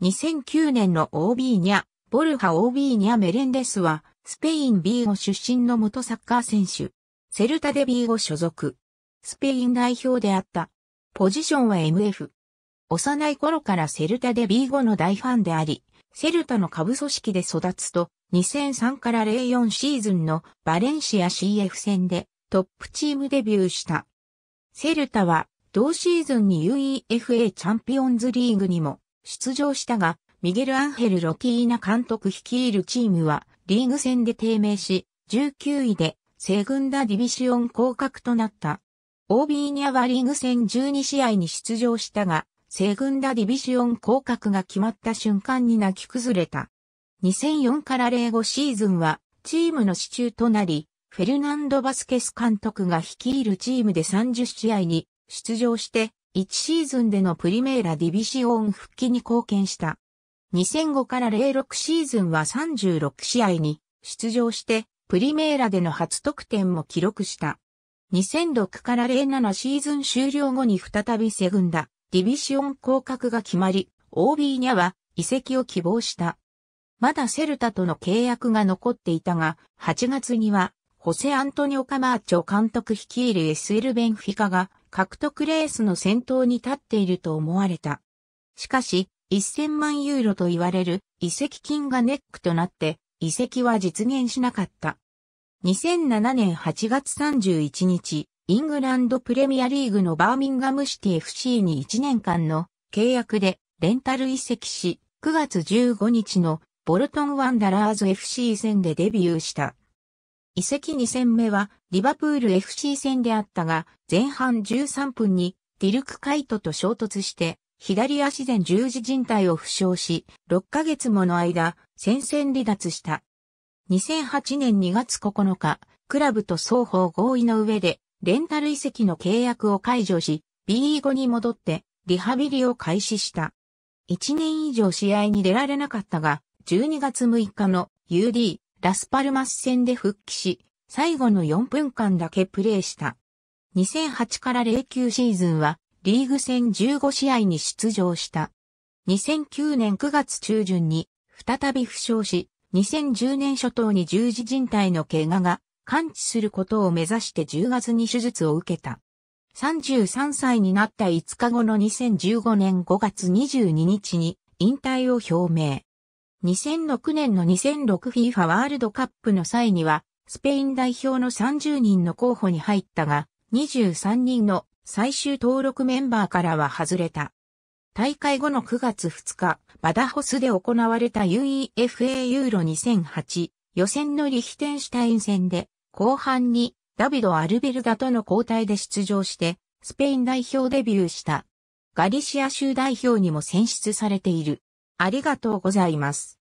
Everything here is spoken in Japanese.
2009年の OB ニャ、ボルハ OB ニャメレンデスは、スペイン B 5出身の元サッカー選手。セルタで B 5所属。スペイン代表であった。ポジションは MF。幼い頃からセルタで B 5の大ファンであり、セルタの下部組織で育つと、2003から04シーズンのバレンシア CF 戦でトップチームデビューした。セルタは同シーズンに UEFA チャンピオンズリーグにも出場したが、ミゲル・アンヘル・ロティーナ監督率いるチームはリーグ戦で低迷し、19位でセグンダ・ディビシオン降格となった。オービーニャはリーグ戦12試合に出場したが、セグンダ・ディビシオン降格が決まった瞬間に泣き崩れた。2004から05シーズンはチームの支柱となり、フェルナンド・バスケス監督が率いるチームで30試合に出場して1シーズンでのプリメーラディビシオン復帰に貢献した。2005から06シーズンは36試合に出場して、プリメーラでの初得点も記録した。2006から07シーズン終了後に再びセグンダ、ディビシオン降格が決まり、OB にャは移籍を希望した。まだセルタとの契約が残っていたが、8月にはホセ・アントニオ・カマーチョ監督率いる SL ベンフィカが獲得レースの先頭に立っていると思われた。しかし、1000万ユーロと言われる遺跡金がネックとなって遺跡は実現しなかった。2007年8月31日、イングランドプレミアリーグのバーミンガムシティ FC に1年間の契約でレンタル移籍し、9月15日のボルトンワンダラーズ FC 戦でデビューした。移籍2戦目はリバプール FC 戦であったが、前半13分にディルク・カイトと衝突して、左足前十字靭帯を負傷し、6ヶ月もの間、戦線離脱した。2008年2月9日、クラブと双方合意の上で、レンタル移籍の契約を解除し、B5 に戻って、リハビリを開始した。1年以上試合に出られなかったが、12月6日の UD ラスパルマス戦で復帰し、最後の4分間だけプレーした。2008から09シーズンは、リーグ戦15試合に出場した。2009年9月中旬に、再び負傷し、2010年初頭に十字靭帯の怪我が完治することを目指して10月に手術を受けた。33歳になった5日後の2015年5月22日に引退を表明。2006年の 2006FIFA ワールドカップの際には、スペイン代表の30人の候補に入ったが、23人の最終登録メンバーからは外れた。大会後の9月2日、バダホスで行われた UEFA ユーロ2008予選のリヒテンシュタイン戦で、後半にダビド・アルベルダとの交代で出場して、スペイン代表デビューした。ガリシア州代表にも選出されている。ありがとうございます。